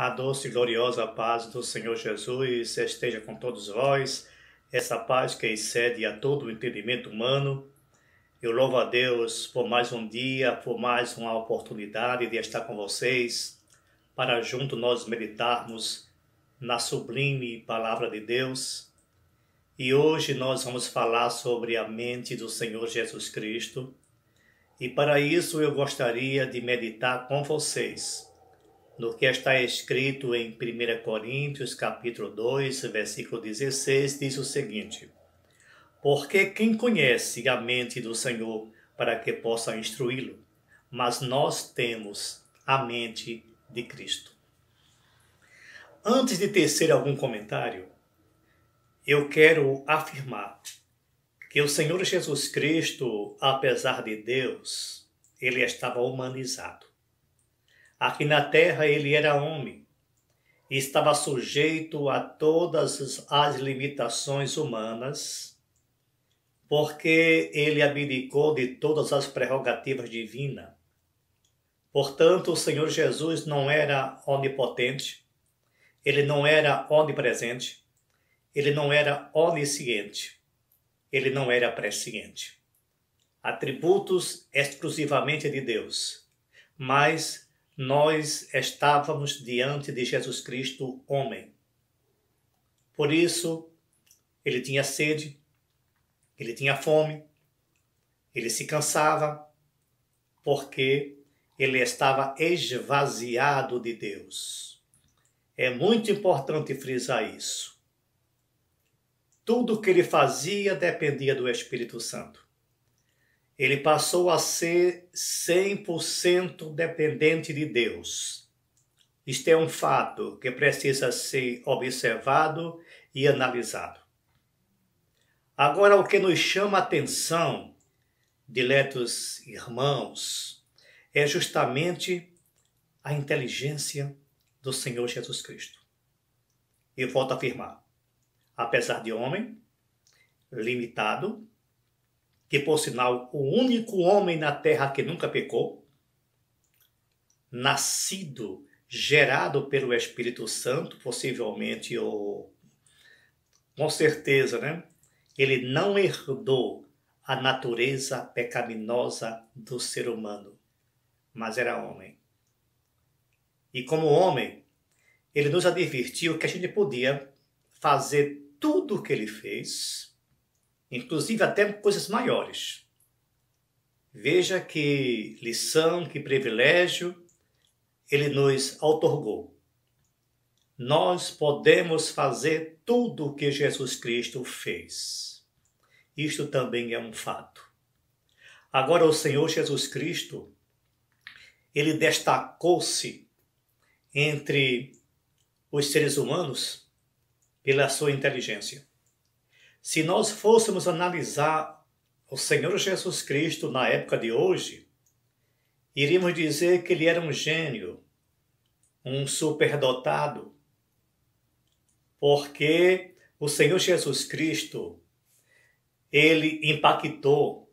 A doce e gloriosa paz do Senhor Jesus esteja com todos vós, essa paz que excede a todo o entendimento humano. Eu louvo a Deus por mais um dia, por mais uma oportunidade de estar com vocês, para junto nós meditarmos na sublime palavra de Deus. E hoje nós vamos falar sobre a mente do Senhor Jesus Cristo. E para isso eu gostaria de meditar com vocês no que está escrito em 1 Coríntios capítulo 2, versículo 16, diz o seguinte: Porque quem conhece a mente do Senhor para que possa instruí-lo? Mas nós temos a mente de Cristo. Antes de tecer algum comentário, eu quero afirmar que o Senhor Jesus Cristo, apesar de Deus, ele estava humanizado. Aqui na terra ele era homem e estava sujeito a todas as limitações humanas, porque ele abdicou de todas as prerrogativas divinas. Portanto, o Senhor Jesus não era onipotente, ele não era onipresente, ele não era onisciente, ele não era presciente. Atributos exclusivamente de Deus, mas nós estávamos diante de Jesus Cristo, homem. Por isso, ele tinha sede, ele tinha fome, ele se cansava, porque ele estava esvaziado de Deus. É muito importante frisar isso. Tudo que ele fazia dependia do Espírito Santo ele passou a ser 100% dependente de Deus. Isto é um fato que precisa ser observado e analisado. Agora, o que nos chama a atenção, diletos irmãos, é justamente a inteligência do Senhor Jesus Cristo. E volto a afirmar: apesar de homem, limitado, que por sinal o único homem na terra que nunca pecou, nascido, gerado pelo Espírito Santo, possivelmente ou com certeza, né? Ele não herdou a natureza pecaminosa do ser humano, mas era homem. E como homem, ele nos advertiu que a gente podia fazer tudo o que ele fez, inclusive até coisas maiores. Veja que lição, que privilégio ele nos outorgou. Nós podemos fazer tudo o que Jesus Cristo fez. Isto também é um fato. Agora, o Senhor Jesus Cristo, ele destacou-se entre os seres humanos pela sua inteligência. Se nós fôssemos analisar o Senhor Jesus Cristo na época de hoje, iríamos dizer que ele era um gênio, um superdotado, porque o Senhor Jesus Cristo ele impactou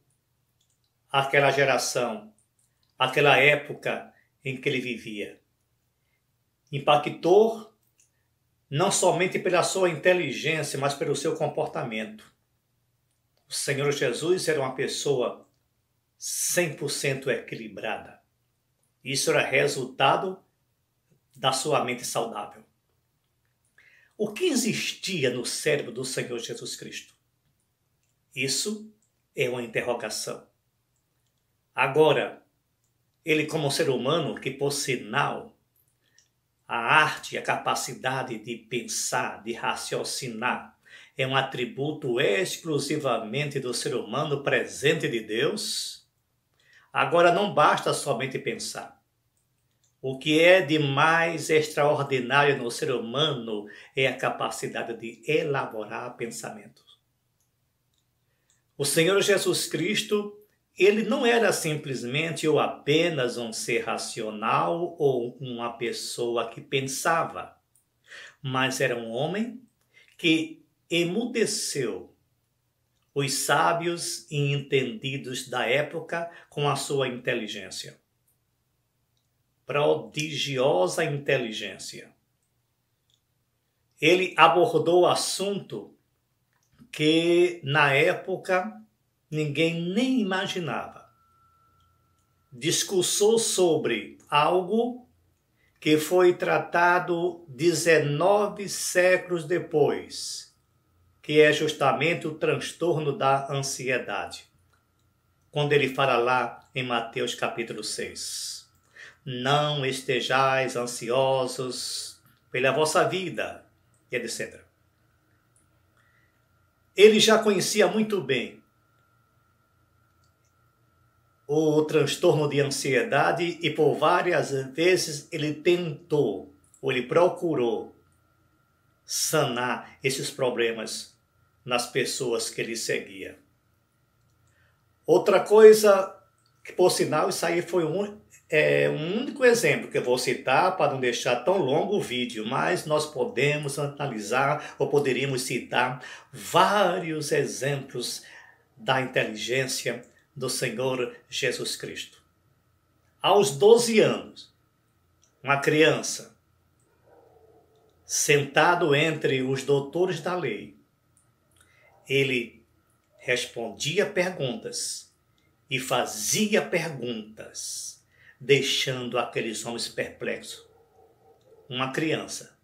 aquela geração, aquela época em que ele vivia. Impactou não somente pela sua inteligência, mas pelo seu comportamento. O Senhor Jesus era uma pessoa 100% equilibrada. Isso era resultado da sua mente saudável. O que existia no cérebro do Senhor Jesus Cristo? Isso é uma interrogação. Agora, ele, como ser humano, que por sinal a arte e a capacidade de pensar, de raciocinar, é um atributo exclusivamente do ser humano presente de Deus? Agora, não basta somente pensar. O que é de mais extraordinário no ser humano é a capacidade de elaborar pensamentos. O Senhor Jesus Cristo ele não era simplesmente ou apenas um ser racional ou uma pessoa que pensava, mas era um homem que emudeceu os sábios e entendidos da época com a sua inteligência. Prodigiosa inteligência. Ele abordou o assunto que na época ninguém nem imaginava. Discursou sobre algo que foi tratado 19 séculos depois, que é justamente o transtorno da ansiedade. Quando ele fala lá em Mateus capítulo 6: Não estejais ansiosos pela vossa vida, etc. Ele já conhecia muito bem o transtorno de ansiedade e por várias vezes ele tentou ou ele procurou sanar esses problemas nas pessoas que ele seguia. Outra coisa que, por sinal, isso aí foi um, é, um único exemplo que eu vou citar para não deixar tão longo o vídeo, mas nós podemos analisar ou poderíamos citar vários exemplos da inteligência do Senhor Jesus Cristo. Aos 12 anos, uma criança, sentado entre os doutores da lei, ele respondia perguntas e fazia perguntas, deixando aqueles homens perplexos. Uma criança,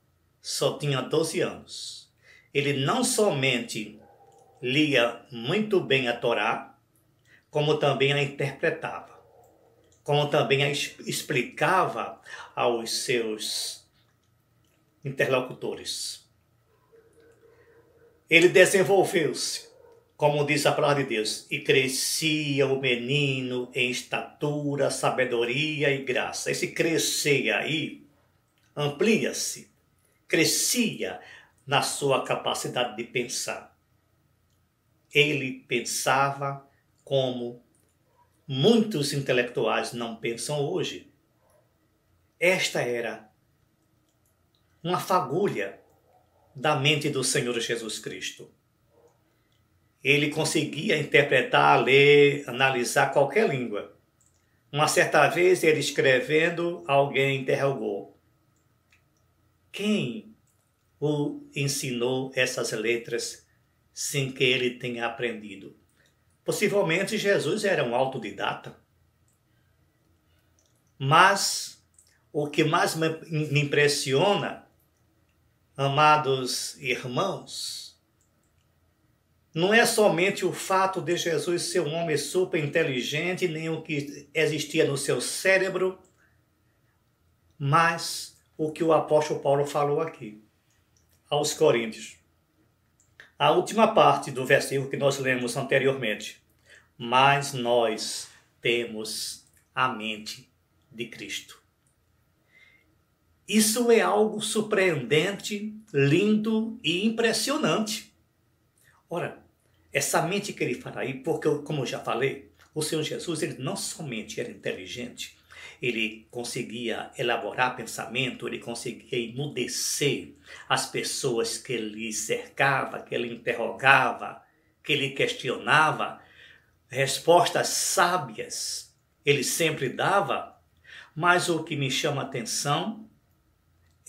só tinha 12 anos. Ele não somente lia muito bem a Torá, como também a interpretava, como também a explicava aos seus interlocutores. Ele desenvolveu-se, como diz a palavra de Deus, e crescia o menino em estatura, sabedoria e graça. Esse crescer aí amplia-se, crescia na sua capacidade de pensar. Ele pensava como muitos intelectuais não pensam hoje. Esta era uma fagulha da mente do Senhor Jesus Cristo. Ele conseguia interpretar, ler, analisar qualquer língua. Uma certa vez, ele escrevendo, alguém interrogou: Quem o ensinou essas letras sem que ele tenha aprendido? Possivelmente Jesus era um autodidata. Mas o que mais me impressiona, amados irmãos, não é somente o fato de Jesus ser um homem super inteligente, nem o que existia no seu cérebro, mas o que o apóstolo Paulo falou aqui aos Coríntios a última parte do versículo que nós lemos anteriormente. Mas nós temos a mente de Cristo. Isso é algo surpreendente, lindo e impressionante. Ora, essa mente que ele fala aí, porque, como eu já falei, o Senhor Jesus ele não somente era inteligente, ele conseguia elaborar pensamento, ele conseguia emudecer as pessoas que ele cercava, que ele interrogava, que ele questionava, respostas sábias ele sempre dava, mas o que me chama atenção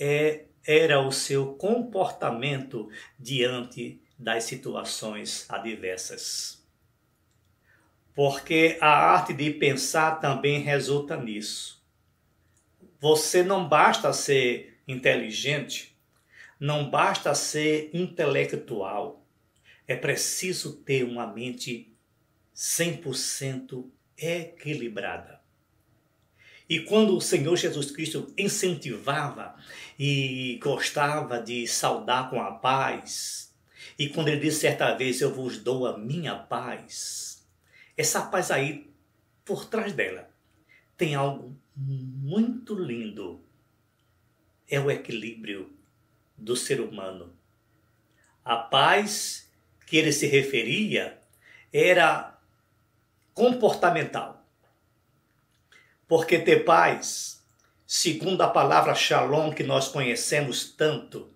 é, era o seu comportamento diante das situações adversas porque a arte de pensar também resulta nisso. Você não basta ser inteligente, não basta ser intelectual. É preciso ter uma mente 100% equilibrada. E quando o Senhor Jesus Cristo incentivava e gostava de saudar com a paz, e quando ele disse certa vez: Eu vos dou a minha paz, essa paz aí, por trás dela, tem algo muito lindo. É o equilíbrio do ser humano. A paz que ele se referia era comportamental. Porque ter paz, segundo a palavra shalom que nós conhecemos tanto,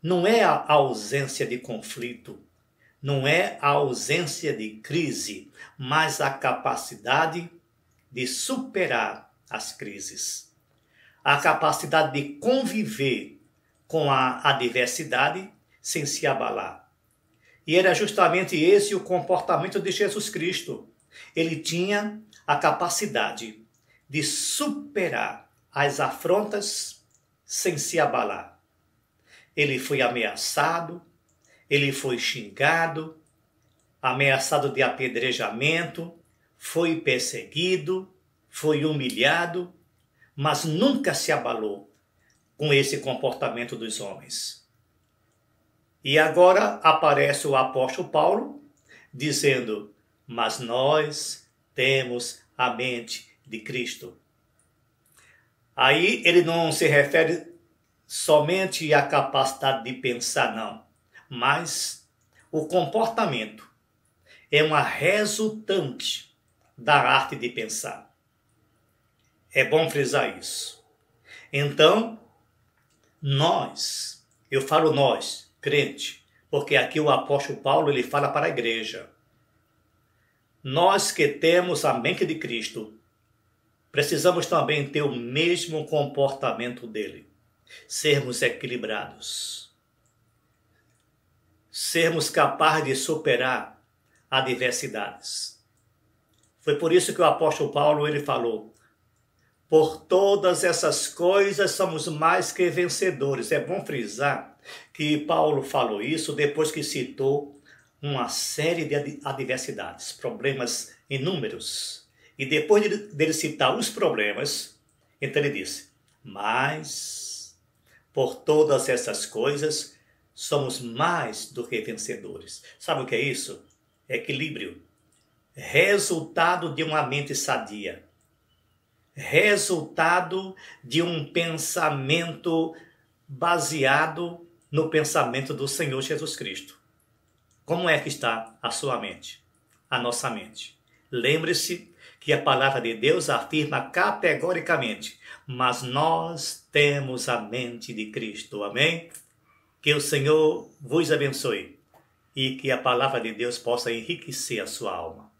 não é a ausência de conflito, não é a ausência de crise, mas a capacidade de superar as crises. A capacidade de conviver com a adversidade sem se abalar. E era justamente esse o comportamento de Jesus Cristo. Ele tinha a capacidade de superar as afrontas sem se abalar. Ele foi ameaçado, ele foi xingado, ameaçado de apedrejamento, foi perseguido, foi humilhado, mas nunca se abalou com esse comportamento dos homens. E agora aparece o apóstolo Paulo dizendo: Mas nós temos a mente de Cristo. Aí ele não se refere somente à capacidade de pensar, não mas o comportamento é uma resultante da arte de pensar. É bom frisar isso. Então, nós, eu falo nós, crente, porque aqui o apóstolo Paulo ele fala para a igreja. Nós que temos a mente de Cristo, precisamos também ter o mesmo comportamento dele, sermos equilibrados sermos capazes de superar adversidades. Foi por isso que o apóstolo Paulo ele falou: por todas essas coisas somos mais que vencedores. É bom frisar que Paulo falou isso depois que citou uma série de adversidades, problemas inúmeros. E depois dele citar os problemas, então ele disse: Mas por todas essas coisas somos mais do que vencedores. Sabe o que é isso? É equilíbrio. Resultado de uma mente sadia. Resultado de um pensamento baseado no pensamento do Senhor Jesus Cristo. Como é que está a sua mente? A nossa mente. Lembre-se que a palavra de Deus afirma categoricamente: mas nós temos a mente de Cristo. Amém? Que o Senhor vos abençoe e que a palavra de Deus possa enriquecer a sua alma.